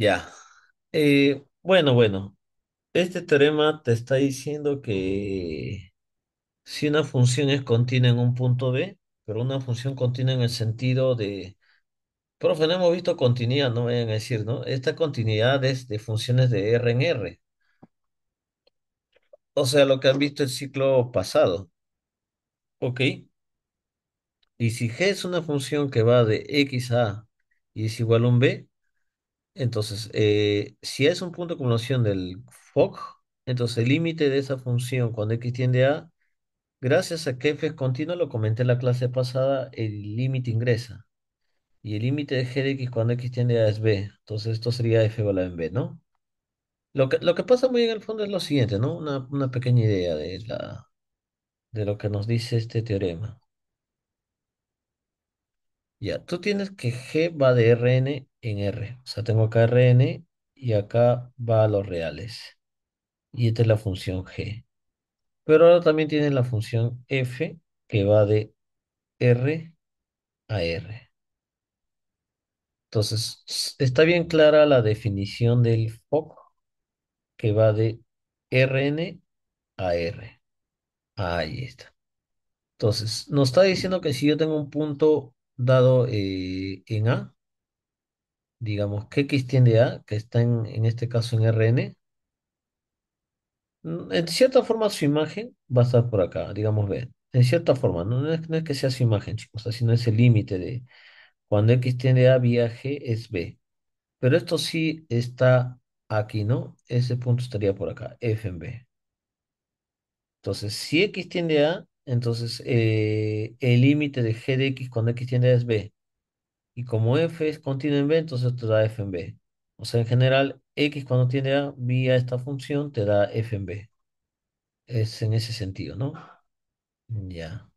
Ya. Eh, bueno, bueno. Este teorema te está diciendo que si una función es continua en un punto B, pero una función continua en el sentido de... Profe, no hemos visto continuidad, no vayan a decir, ¿no? Esta continuidad es de funciones de R en R. O sea, lo que han visto el ciclo pasado. Ok. Y si G es una función que va de X A y es igual a un B, entonces, eh, si es un punto de acumulación del FOC, entonces el límite de esa función cuando x tiende a, gracias a que f es continua, lo comenté en la clase pasada, el límite ingresa. Y el límite de g de x cuando x tiende a es b. Entonces esto sería f igual a b, ¿no? Lo que, lo que pasa muy en el fondo es lo siguiente, ¿no? Una, una pequeña idea de, la, de lo que nos dice este teorema. Ya, tú tienes que g va de Rn en R. O sea, tengo acá Rn y acá va a los reales. Y esta es la función G. Pero ahora también tiene la función F que va de R a R. Entonces, está bien clara la definición del FOC que va de Rn a R. Ahí está. Entonces, nos está diciendo que si yo tengo un punto dado eh, en A, digamos, que X tiende a, que está en, este caso en Rn, mm, en cierta forma su imagen va a estar por acá, digamos B. En cierta forma, no, es, que sea su imagen, chicos, no es el límite de cuando X tiende a viaje es B. Pero esto sí está aquí, ¿no? Ese punto estaría por acá, F en B. Entonces, si X tiende a, entonces eh, el límite de G de X cuando X tiende a es B. Y como f es continuo en b, entonces te da f en b. O sea, en general, x cuando tiene a, vía esta función, te da f en b. Es en ese sentido, ¿no? Ya.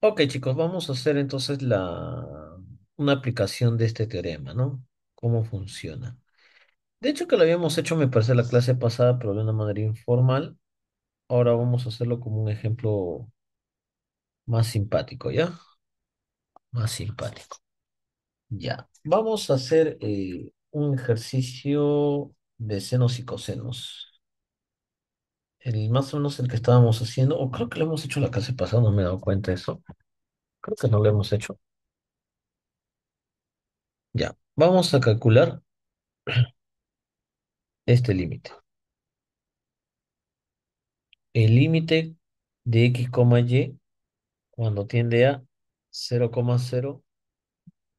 Ok, chicos, vamos a hacer entonces la, una aplicación de este teorema, ¿no? Cómo funciona. De hecho, que lo habíamos hecho, me parece, la clase pasada, pero de una manera informal. Ahora vamos a hacerlo como un ejemplo más simpático, ¿ya? más simpático. Ya, vamos a hacer eh, un ejercicio de senos y cosenos. El más o menos el que estábamos haciendo, o creo que lo hemos hecho la clase pasada, no me he dado cuenta de eso. Creo que no lo hemos hecho. Ya, vamos a calcular este límite. El límite de x, y cuando tiende a 0,0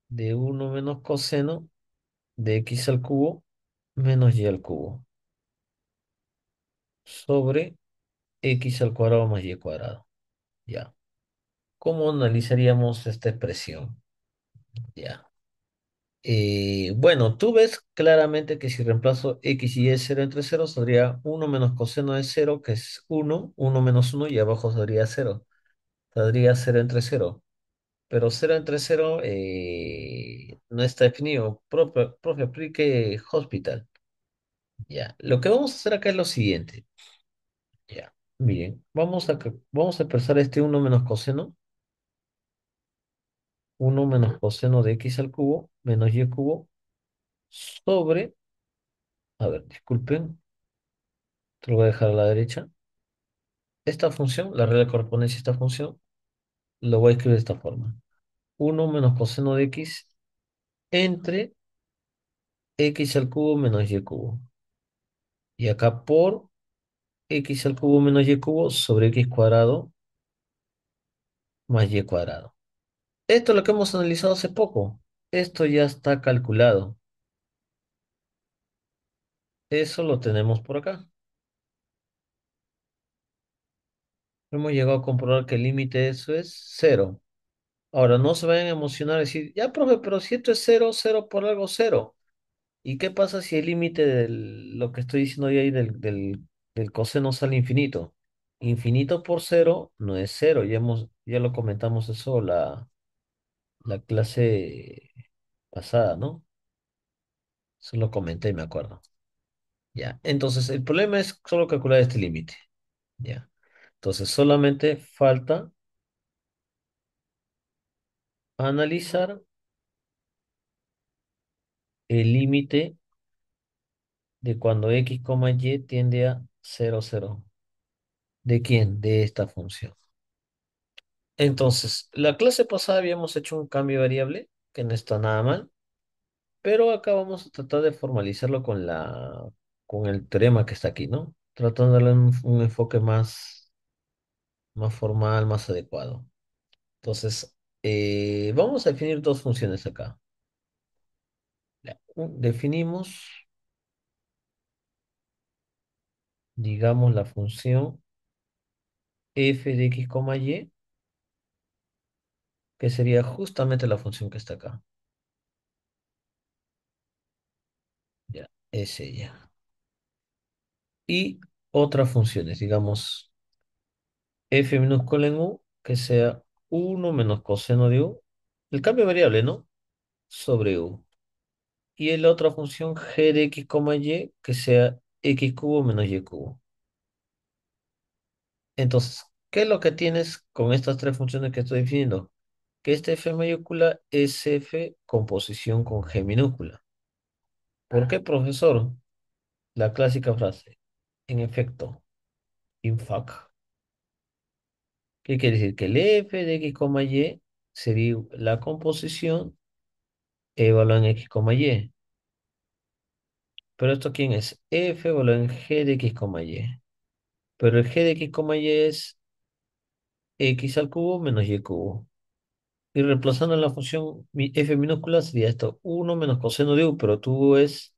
de 1 menos coseno de x al cubo menos y al cubo sobre x al cuadrado más y al cuadrado. Ya. ¿Cómo analizaríamos esta expresión? Ya. Eh, bueno, tú ves claramente que si reemplazo x y y 0 entre 0, saldría 1 menos coseno de 0, que es 1, 1 menos 1 y abajo saldría 0. Saldría 0 entre 0 pero 0 entre 0 eh, no está definido. Profe, aplique hospital. Ya, lo que vamos a hacer acá es lo siguiente. Ya, miren, vamos a, vamos a expresar este 1 menos coseno. 1 menos coseno de x al cubo menos y al cubo sobre, a ver, disculpen, te lo voy a dejar a la derecha. Esta función, la regla de a esta función, lo voy a escribir de esta forma. 1 menos coseno de x entre x al cubo menos y al cubo. Y acá por x al cubo menos y al cubo sobre x cuadrado más y cuadrado. Esto es lo que hemos analizado hace poco. Esto ya está calculado. Eso lo tenemos por acá. Hemos llegado a comprobar que el límite de eso es cero. Ahora, no se vayan a emocionar y decir, ya, profe, pero si esto es cero, cero por algo, cero. ¿Y qué pasa si el límite de lo que estoy diciendo ahí del, del, del, coseno sale infinito? Infinito por cero no es cero. Ya, hemos, ya lo comentamos eso la, la clase pasada, ¿no? Se lo comenté, y me acuerdo. Ya, entonces el problema es solo calcular este límite. Ya. Entonces solamente falta analizar el límite de cuando x, y tiende a 0, 0. ¿De quién? De esta función. Entonces, la clase pasada habíamos hecho un cambio variable, que no está nada mal, pero acá vamos a tratar de formalizarlo con, la, con el teorema que está aquí, ¿no? Tratando de darle un enfoque más más formal, más adecuado. Entonces, eh, vamos a definir dos funciones acá. Definimos, digamos, la función f de x, y, que sería justamente la función que está acá. Ya, es ella. Y otras funciones, digamos, f minúscula en u, que sea 1 menos coseno de u, el cambio variable, ¿no? Sobre u. Y en la otra función g de x, y, que sea x cubo menos y cubo. Entonces, ¿qué es lo que tienes con estas tres funciones que estoy definiendo? Que este f mayúscula es f composición con g minúscula. ¿Por qué, profesor? La clásica frase. En efecto. In fact. ¿Qué quiere decir? Que el f de x, y sería la composición evaluada en x, y. Pero esto quién es? f evaluado en g de x, y. Pero el g de x, y es x al cubo menos y cubo. Y reemplazando la función f minúscula sería esto 1 menos coseno de u, pero U es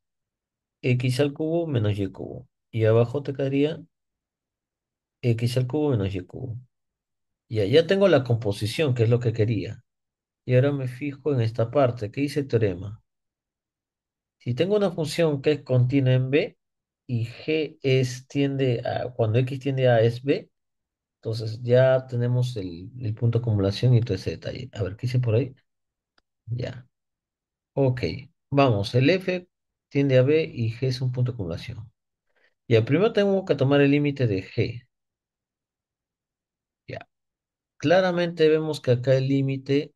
x al cubo menos y cubo. Y abajo te quedaría x al cubo menos y cubo. Y allá tengo la composición, que es lo que quería. Y ahora me fijo en esta parte, que dice teorema. Si tengo una función que es continua en B y G es tiende a, cuando X tiende a es B, entonces ya tenemos el, el punto de acumulación y todo ese detalle. A ver, ¿qué hice por ahí? Ya. Ok, vamos, el F tiende a B y G es un punto de acumulación. Ya, primero tengo que tomar el límite de G claramente vemos que acá el límite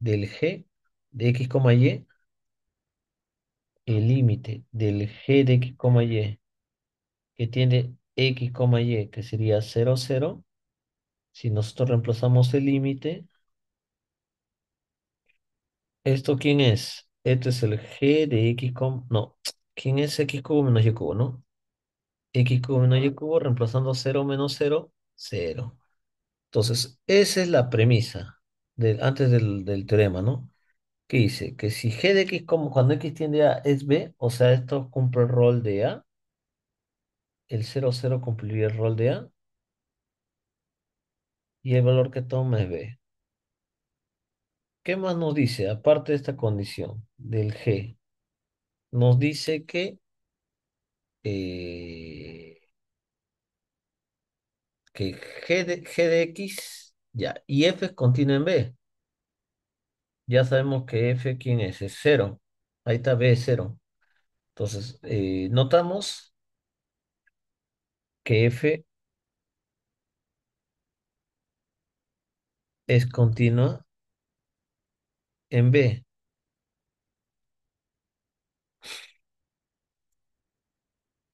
del g de x, y, el límite del g de x, y, que tiene x, y, que sería 0, 0, si nosotros reemplazamos el límite, ¿esto quién es? Esto es el g de x, no, ¿quién es x cubo menos y cubo, no? x cubo menos y cubo, reemplazando 0 menos 0, 0. Entonces, esa es la premisa antes del, teorema, ¿no? Que dice que si g de x como cuando x tiende a es b, o sea, esto cumple el rol de a, el 0, 0 cumpliría el rol de a, y el valor que toma es b. ¿Qué más nos dice, aparte de esta condición del g? Nos dice que eh, G de, G de X, ya, y F es continua en B. Ya sabemos que F, ¿quién es? Es cero Ahí está B es cero Entonces, eh, notamos que F es continua en B.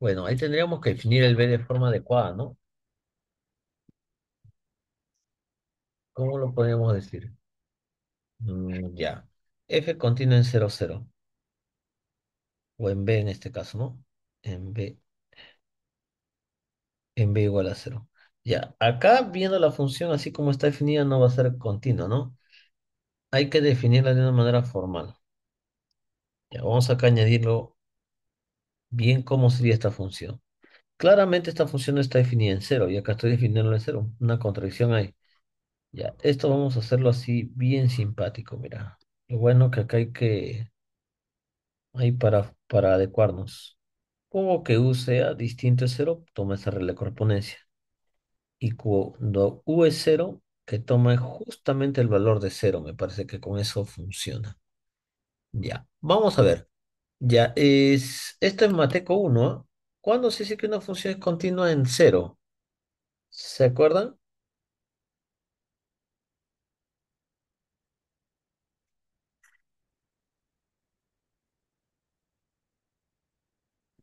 Bueno, ahí tendríamos que definir el B de forma adecuada, ¿no? ¿Cómo lo podríamos decir? Mm, ya. F continua en 0, 0. O en B en este caso, ¿no? En B. En B igual a 0. Ya. Acá, viendo la función así como está definida, no va a ser continua, ¿no? Hay que definirla de una manera formal. Ya, vamos acá a añadirlo bien cómo sería esta función. Claramente esta función no está definida en 0 y acá estoy definiéndola en 0. Una contradicción ahí. Ya, esto vamos a hacerlo así bien simpático, mira. Lo bueno que acá hay que, hay para, para adecuarnos. Como que U sea distinto a cero, toma esa regla de correspondencia. Y cuando U es 0, que tome justamente el valor de cero. me parece que con eso funciona. Ya, vamos a ver. Ya, es, esto es Mateco 1. ¿ah? ¿Cuándo se dice que una función es continua en cero? ¿Se acuerdan?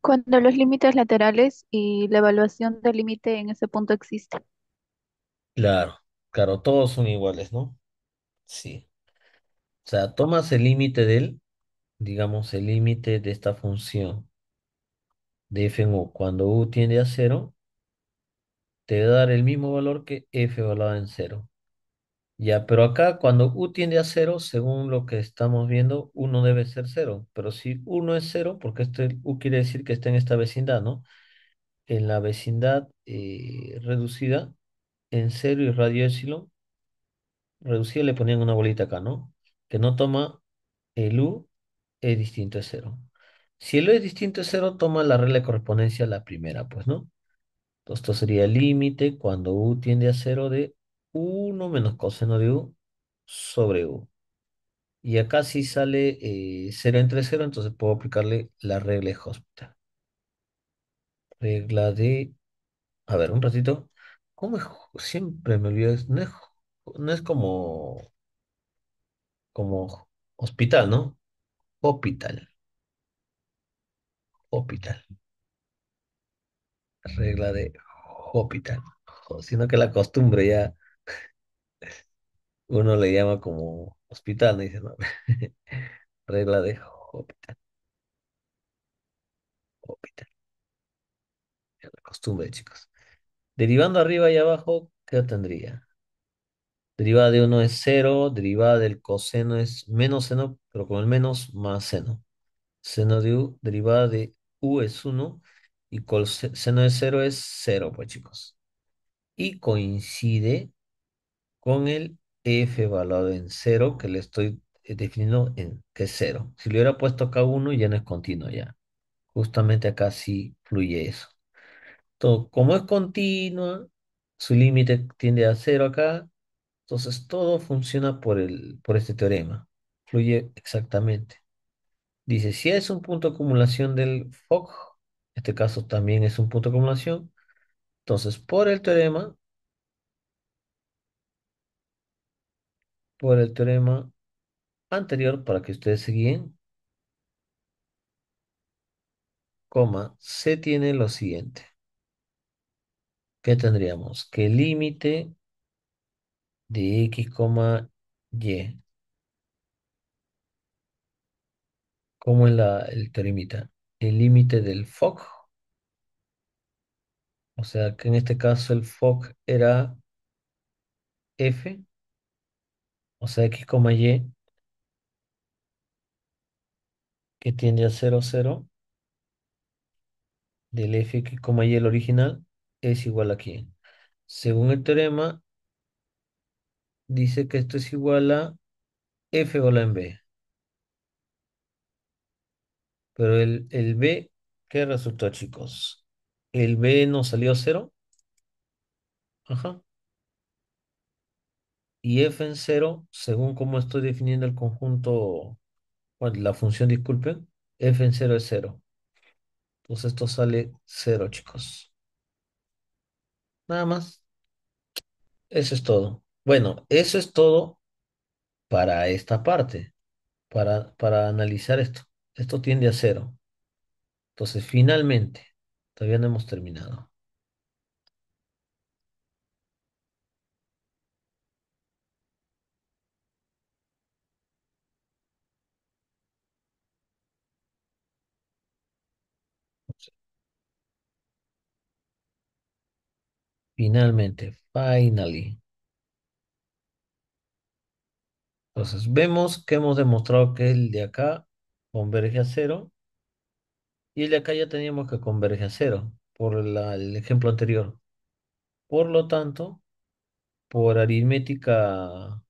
Cuando los límites laterales y la evaluación del límite en ese punto existe. Claro, claro, todos son iguales, ¿no? Sí. O sea, tomas el límite del, digamos, el límite de esta función de f en u. Cuando u tiende a cero, te va a dar el mismo valor que f evaluado en cero. Ya, pero acá cuando u tiende a cero, según lo que estamos viendo, uno debe ser cero. Pero si uno es cero, porque u quiere decir que está en esta vecindad, ¿no? En la vecindad eh, reducida, en cero y radio epsilon, reducida le ponían una bolita acá, ¿no? Que no toma el u, es distinto a cero. Si el u es distinto a cero, toma la regla de correspondencia a la primera, pues, ¿no? Entonces, esto sería el límite cuando u tiende a cero de 1 menos coseno de u sobre u. Y acá sí sale eh, 0 entre 0, entonces puedo aplicarle la regla de Hospital. Regla de... A ver, un ratito. ¿Cómo Siempre me olvido. No es, no es como... Como hospital, ¿no? Hospital. Hospital. Regla de Hospital. Sino que la costumbre ya uno le llama como hospital, dice, ¿no? Regla de hospital. Hospital. Es la costumbre, chicos. Derivando arriba y abajo, ¿qué tendría? Derivada de 1 es 0, derivada del coseno es menos seno, pero con el menos más seno. Seno de u, derivada de u es 1 y seno de 0 es 0, pues chicos. Y coincide con el f evaluado en 0, que le estoy eh, definiendo en que es 0. Si lo hubiera puesto acá 1, ya no es continuo ya. Justamente acá sí fluye eso. Entonces, como es continua, su límite tiende a 0 acá, entonces todo funciona por, el, por este teorema. Fluye exactamente. Dice, si es un punto de acumulación del en este caso también es un punto de acumulación, entonces por el teorema por el teorema anterior para que ustedes se guíen, coma, se tiene lo siguiente. ¿Qué tendríamos? Que el límite de x, y. Como es la, el teorema. El límite del FOC. O sea que en este caso el FOC era f o sea, x, y, que tiende a 0, 0, del f, y, el original, es igual a quién. Según el teorema, dice que esto es igual a f igual en b. Pero el, el b, ¿qué resultó, chicos? El b no salió 0. Ajá y f en 0, según cómo estoy definiendo el conjunto, la función, disculpen, f en 0 es 0. Entonces esto sale 0, chicos. Nada más. Eso es todo. Bueno, eso es todo para esta parte, para, para analizar esto. Esto tiende a 0. Entonces, finalmente, todavía no hemos terminado. Finalmente, finally. Entonces, vemos que hemos demostrado que el de acá converge a cero y el de acá ya teníamos que converge a cero por el ejemplo anterior. Por lo tanto, por aritmética,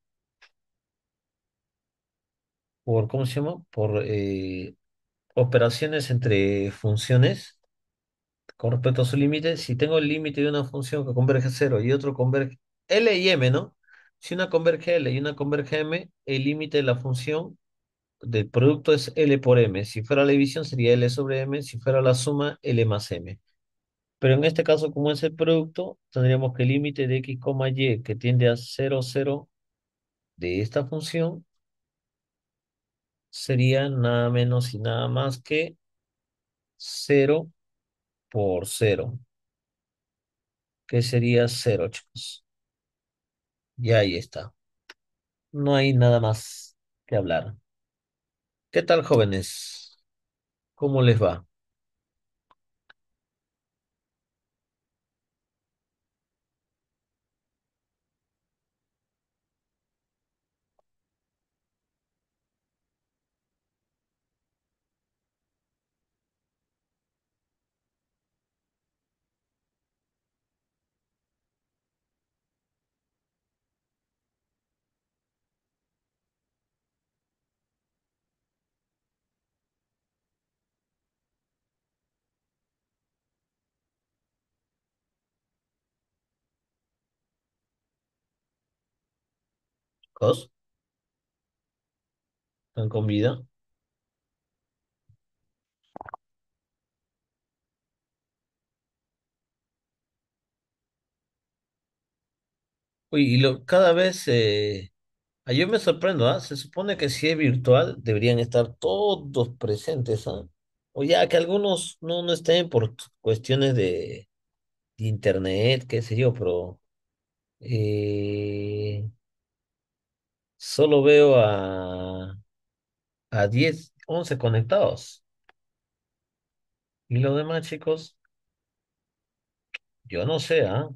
por, ¿cómo se llama? Por eh, operaciones entre funciones, con respecto a su límite, si tengo el límite de una función que converge a cero y otro converge L y M, ¿no? Si una converge L y una converge M, el límite de la función del producto es L por M. Si fuera la división sería L sobre M, si fuera la suma, L más M. Pero en este caso, como es el producto, tendríamos que el límite de X, Y que tiende a 0, 0 de esta función sería nada menos y nada más que 0 por cero que sería cero chicos? Y ahí está. No hay nada más que hablar. ¿Qué tal, jóvenes? ¿Cómo les va? ¿Cos? ¿Están con vida? Uy, y lo, cada vez, eh, ah, yo me sorprendo, ¿ah? Se supone que si es virtual deberían estar todos presentes, ¿ah? O ya que algunos no, estén por cuestiones de, de internet, qué sé yo, pero eh, Solo veo a, a 10, 11 conectados. Y los demás, chicos, yo no sé, ¿ah?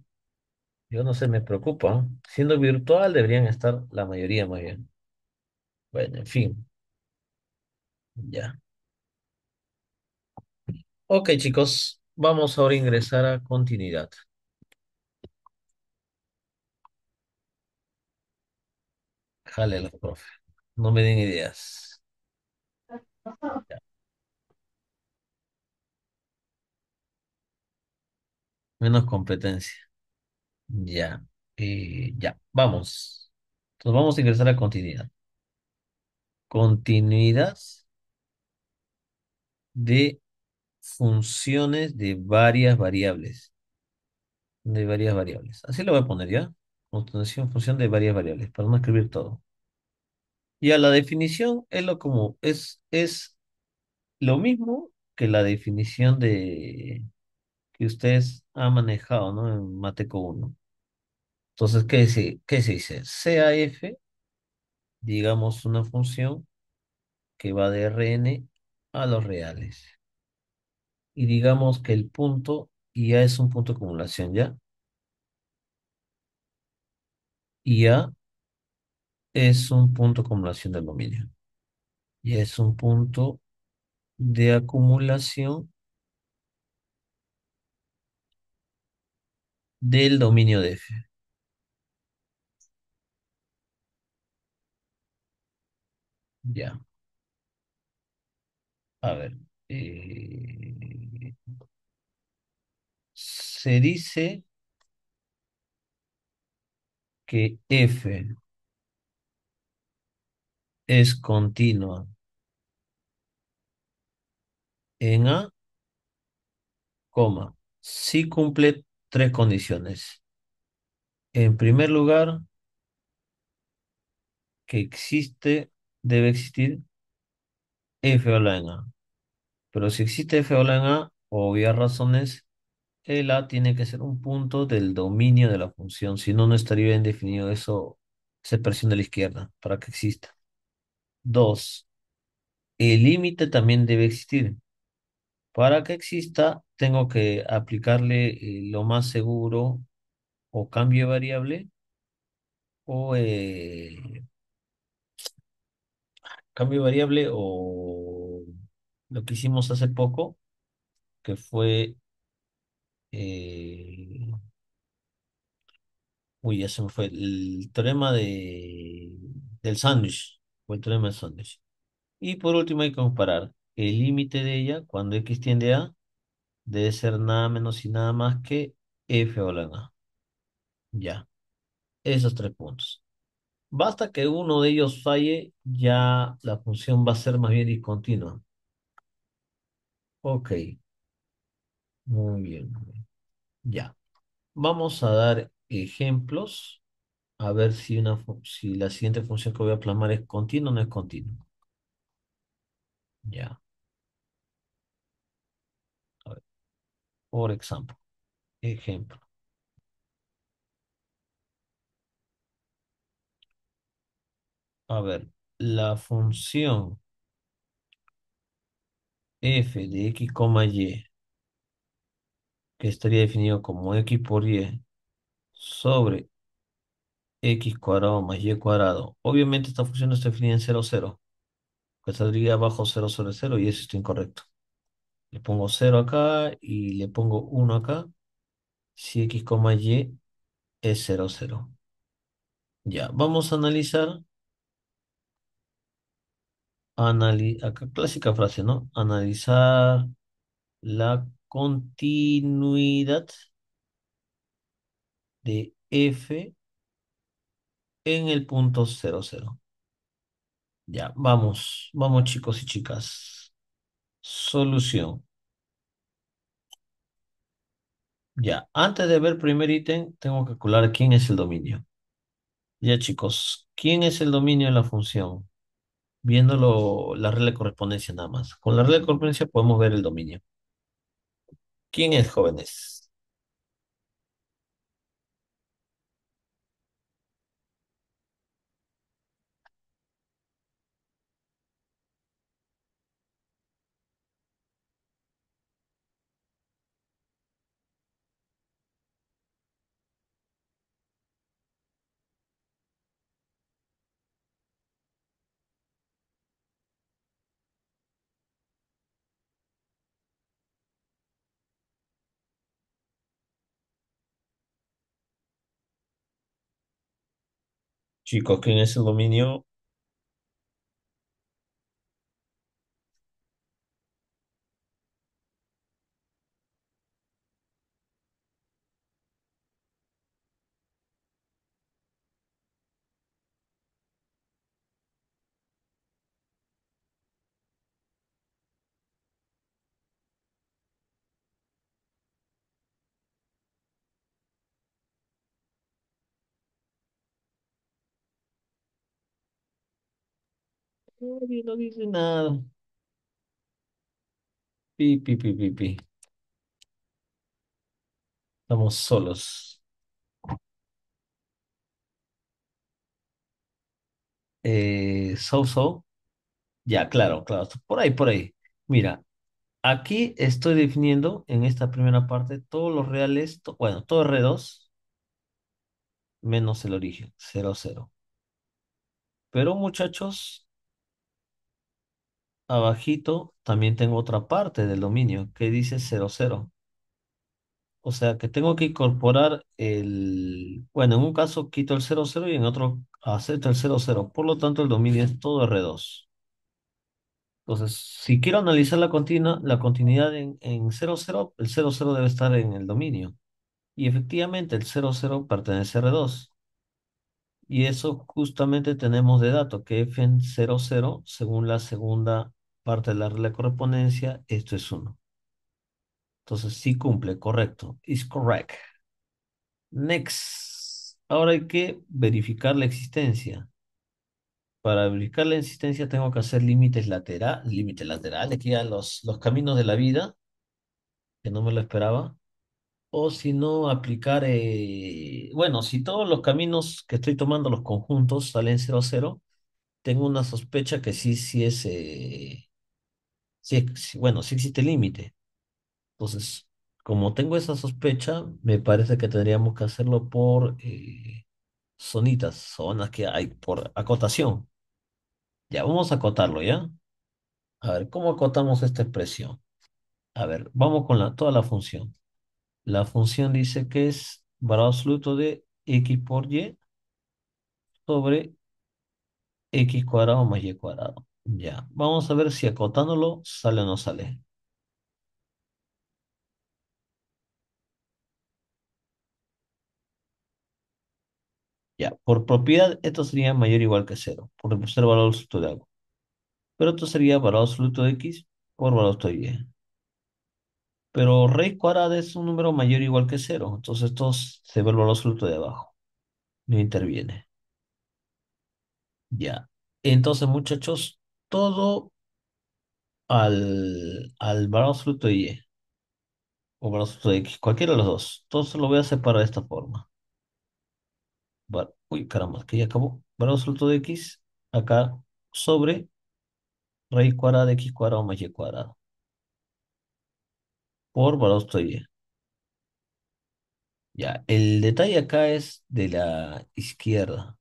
Yo no sé, me preocupa. Siendo virtual deberían estar la mayoría más bien. Bueno, en fin. Ya. Ok, chicos, vamos ahora a ingresar a continuidad. los profe. No me den ideas. Menos competencia. Ya. Eh, ya. Vamos. Entonces vamos a ingresar a continuidad. Continuidad de funciones de varias variables. De varias variables. Así lo voy a poner ya. Continuación función de varias variables. Para no escribir todo. Y a la definición es lo como, es, es lo mismo que la definición de que ustedes han manejado, ¿no? En Mateco 1. Entonces, ¿qué se, qué se dice? CAF, digamos, una función que va de Rn a los reales. Y digamos que el punto ya es un punto de acumulación, ¿ya? Y ya es un punto de acumulación del dominio. Y es un punto de acumulación del dominio de F. Ya. A ver. Eh, se dice que F es continua. En A, coma, si cumple tres condiciones. En primer lugar, que existe, debe existir F la en A. Pero si existe F la en A, obvias razones, el A tiene que ser un punto del dominio de la función, si no, no estaría bien definido eso, esa expresión de la izquierda, para que exista. Dos, el límite también debe existir. Para que exista, tengo que aplicarle eh, lo más seguro o cambio de variable o eh, cambio de variable o lo que hicimos hace poco, que fue... Eh, uy, ya se me fue. El teorema de, del sándwich. Y por último hay que comparar el límite de ella cuando x tiende a debe ser nada menos y nada más que f o la a. Ya. Esos tres puntos. Basta que uno de ellos falle, ya la función va a ser más bien discontinua. Ok. Muy bien. Ya. Vamos a dar ejemplos a ver si, una, si la siguiente función que voy a plasmar es continua o no es continua. Ya. A ver. Por ejemplo. Ejemplo. A ver, la función f de x, y, que estaría definido como x por y, sobre x cuadrado más y cuadrado. Obviamente esta función no está definida en 0, 0. Que saldría abajo 0 sobre 0 y eso está incorrecto. Le pongo 0 acá y le pongo 1 acá. Si x, y es 0, 0. Ya, vamos a analizar. Anali clásica frase, ¿no? Analizar la continuidad de f en el punto 00. Ya, vamos, vamos chicos y chicas. Solución. Ya, antes de ver primer ítem, tengo que calcular quién es el dominio. Ya chicos, ¿quién es el dominio de la función? Viéndolo la regla de correspondencia nada más. Con la regla de correspondencia podemos ver el dominio. ¿Quién es jóvenes? chicos que en ese dominio no no dice nada. Pi, pi, pi, pi, pi. Estamos solos. Eh, so, so. Ya, claro, claro. Por ahí, por ahí. Mira, aquí estoy definiendo en esta primera parte todos los reales, bueno, todo R2 menos el origen, 0, 0. Pero muchachos, abajito también tengo otra parte del dominio que dice 00. O sea que tengo que incorporar el, bueno, en un caso quito el 00 y en otro acepto el 00. Por lo tanto, el dominio es todo R2. Entonces, si quiero analizar la, continuidad en, en 00, el 00 debe estar en el dominio. Y efectivamente el 00 pertenece a R2. Y eso justamente tenemos de dato que f en 00, según la segunda parte de la regla de correspondencia, esto es uno. Entonces sí cumple, correcto. Is correct. Next. Ahora hay que verificar la existencia. Para verificar la existencia tengo que hacer límites laterales límites laterales, que a los, los caminos de la vida, que no me lo esperaba. O si no, aplicar, eh, bueno, si todos los caminos que estoy tomando, los conjuntos, salen 0, 0, tengo una sospecha que sí, sí es eh, bueno, sí existe límite. Entonces, como tengo esa sospecha, me parece que tendríamos que hacerlo por eh, zonitas, zonas que hay, por acotación. Ya, vamos a acotarlo, ¿ya? A ver, ¿cómo acotamos esta expresión? A ver, vamos con la, toda la función. La función dice que es valor absoluto de x por y sobre x cuadrado más y cuadrado. Ya, vamos a ver si acotándolo sale o no sale. Ya, por propiedad, esto sería mayor o igual que cero, por el valor absoluto de algo. Pero esto sería valor absoluto de x por valor absoluto de y. Pero raíz cuadrada es un número mayor o igual que cero, entonces esto se ve el valor absoluto de abajo. No interviene. Ya. Entonces, muchachos, todo al, al de Y. E, o de X. cualquiera de los dos. Entonces lo voy a separar de esta forma. Uy, caramba, que ya acabó. Valor fruto de X, acá sobre raíz cuadrada de X cuadrado más Y cuadrado por valor fruto de Y. E. Ya, el detalle acá es de la izquierda.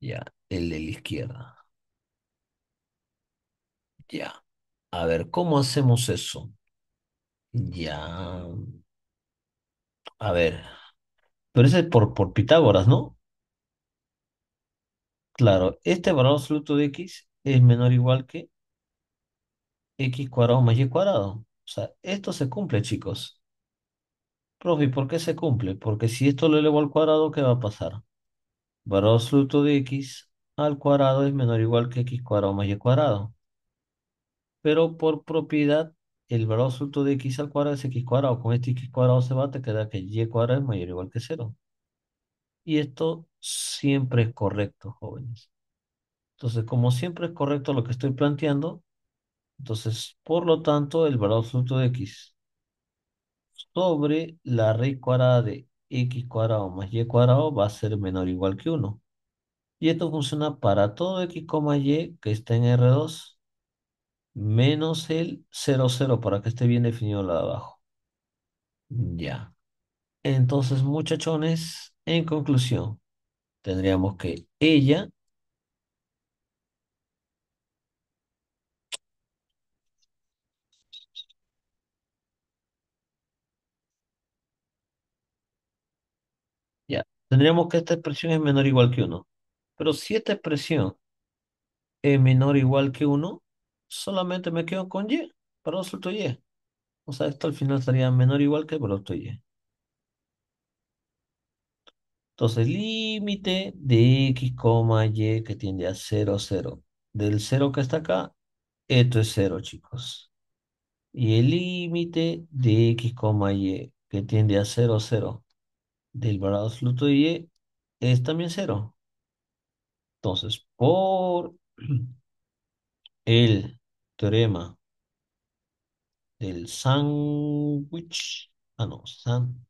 Ya, el de la izquierda. Ya. A ver, ¿cómo hacemos eso? Ya. A ver. Pero ese es por, por Pitágoras, ¿no? Claro, este valor absoluto de x es menor o igual que x cuadrado más y cuadrado. O sea, esto se cumple, chicos. Profe, por qué se cumple? Porque si esto lo elevo al cuadrado, ¿qué va a pasar? valor absoluto de x al cuadrado es menor o igual que x cuadrado más y cuadrado. Pero por propiedad, el valor absoluto de x al cuadrado es x cuadrado. Con este x cuadrado se va, te queda que y cuadrado es mayor o igual que 0. Y esto siempre es correcto, jóvenes. Entonces, como siempre es correcto lo que estoy planteando, entonces, por lo tanto, el valor absoluto de x sobre la raíz cuadrada de x cuadrado más y cuadrado va a ser menor o igual que 1. Y esto funciona para todo x, y que está en R2, menos el 0,0 para que esté bien definido lo de abajo. Ya. Entonces, muchachones, en conclusión, tendríamos que ella tendríamos que esta expresión es menor o igual que 1. Pero si esta expresión es menor o igual que 1, solamente me quedo con y, otro y. O sea, esto al final sería menor o igual que producto y. Entonces, límite de x, y que tiende a 0, 0. Del 0 que está acá, esto es 0, chicos. Y el límite de x, y que tiende a 0, 0 del valor absoluto de y es también cero. Entonces, por el teorema del sándwich, ah no, san,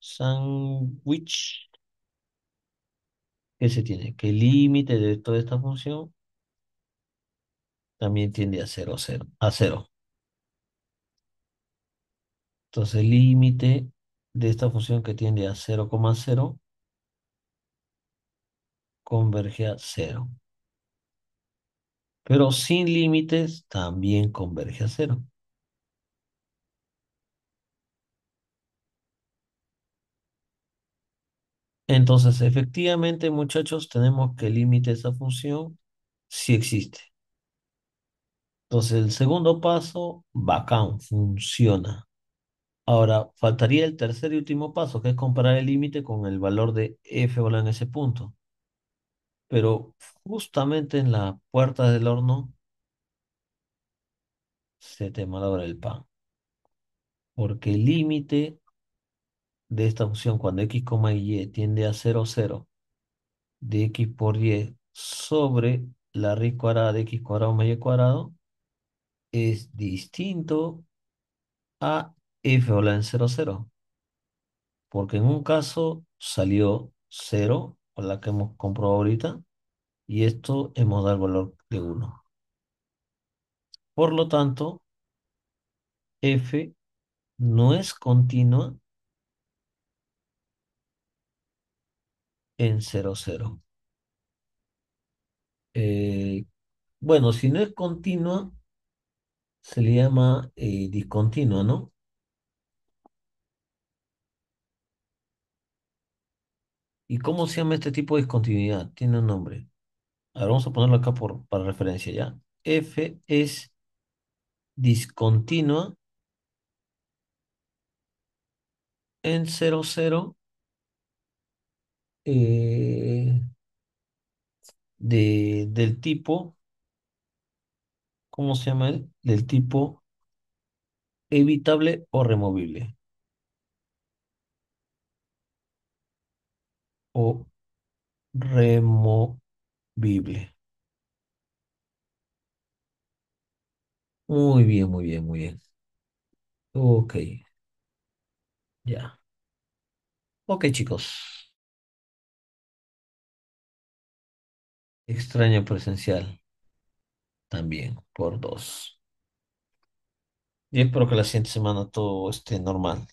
sándwich, que se tiene que el límite de toda esta función también tiende a cero, cero, a cero. Entonces, El límite de esta función que tiende a 0,0 converge a 0. Pero sin límites también converge a 0. Entonces, efectivamente, muchachos, tenemos que límite esa función si existe. Entonces, el segundo paso, bacán, funciona. Ahora, faltaría el tercer y último paso, que es comparar el límite con el valor de f en ese punto. Pero justamente en la puerta del horno se te ahora el pan. Porque el límite de esta función cuando x, y tiende a 0, de x por y sobre la raíz cuadrada de x cuadrado más y cuadrado es distinto a F o la en 0,0, porque en un caso salió 0, con la que hemos comprobado ahorita, y esto hemos dado el valor de 1. Por lo tanto, F no es continua en 0. Eh, bueno, si no es continua, se le llama eh, discontinua, ¿no? ¿Y cómo se llama este tipo de discontinuidad? Tiene un nombre. Ahora vamos a ponerlo acá por, para referencia ya. F es discontinua en 0, 0 eh, de, del tipo, ¿cómo se llama? Del tipo evitable o removible. o removible. Muy bien, muy bien, muy bien. Ok, ya. Ok, chicos. Extraño presencial. También por dos. Y espero que la siguiente semana todo esté normal.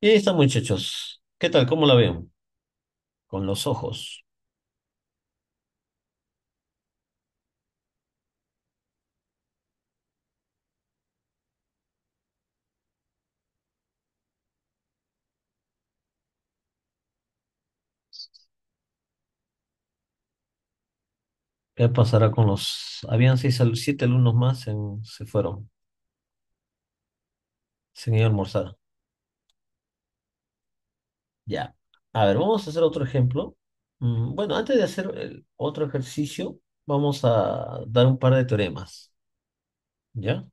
Y ahí están, muchachos. ¿Qué tal? ¿Cómo la veo? Con los ojos. ¿Qué pasará con los... Habían seis, siete alumnos más, en- se fueron, Señor ir ya. A ver, vamos a hacer otro ejemplo. Mm, bueno, antes de hacer otro ejercicio, vamos a dar un par de teoremas, ¿ya?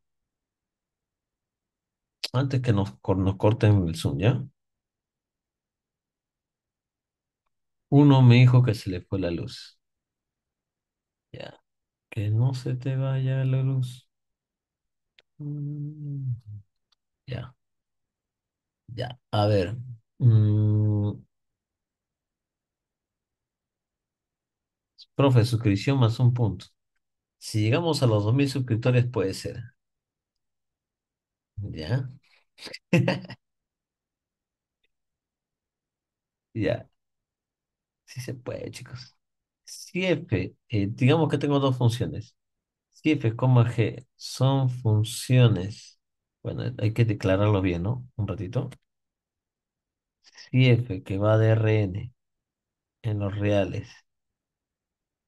Antes que nos, corten el Zoom, ¿ya? Uno me dijo que se le fue la luz. Ya. Que no se te vaya la luz. Mm. Ya, ya. A ver. Mm, profe, suscripción más un punto. Si llegamos a los 2.000 suscriptores, puede ser. ¿Ya? Ya. Sí se puede, chicos. Si f, eh, digamos que tengo dos funciones. Si f, g son funciones. Bueno, hay que declararlo bien, ¿no? Un ratito. Si F que va de Rn en los reales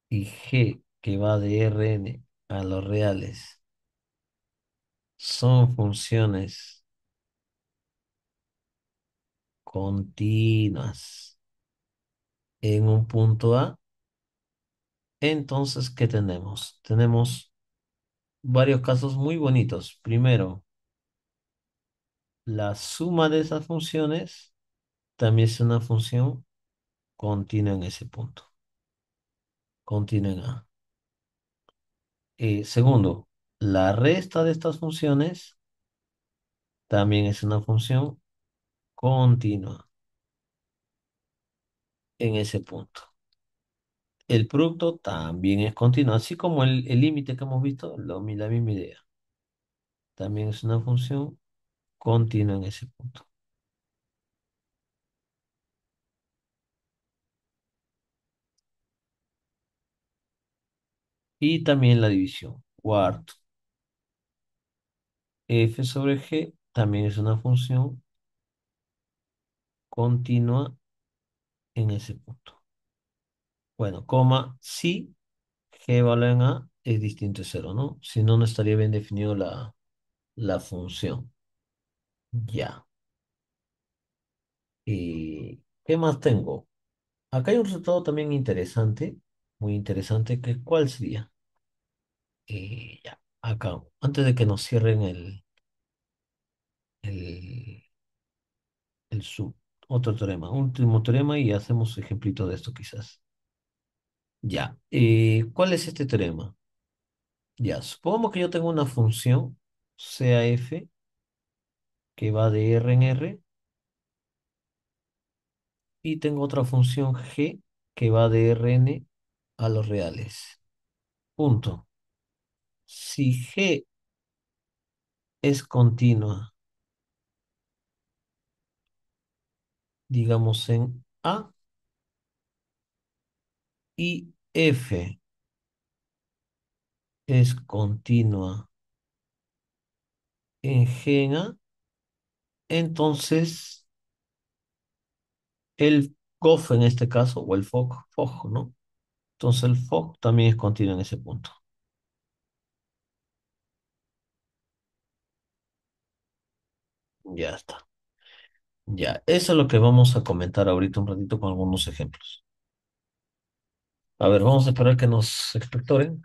y G que va de Rn a los reales son funciones continuas en un punto A, entonces, ¿qué tenemos? Tenemos varios casos muy bonitos. Primero, la suma de esas funciones también es una función continua en ese punto. Continua en A. Eh, segundo, la resta de estas funciones también es una función continua en ese punto. El producto también es continuo, así como el límite que hemos visto, lo, la misma idea. También es una función continua en ese punto. Y también la división. Cuarto, f sobre g también es una función continua en ese punto. Bueno, coma, si g vale en a es distinto de cero, ¿no? Si no, no estaría bien definido la, la función. Ya. ¿Y eh, qué más tengo? Acá hay un resultado también interesante muy interesante. cuál sería? Eh, ya, acá, antes de que nos cierren el, el, el sub, otro teorema, último teorema y hacemos ejemplito de esto quizás. Ya, eh, ¿cuál es este teorema? Ya, supongamos que yo tengo una función F. que va de R en R y tengo otra función G que va de Rn a los reales. Punto. Si G es continua, digamos en A, y F es continua en G entonces el GOF en este caso, o el FOC, ¿no? Entonces el FOC también es continuo en ese punto. Ya está. Ya, eso es lo que vamos a comentar ahorita un ratito con algunos ejemplos. A ver, vamos a esperar que nos expectoren.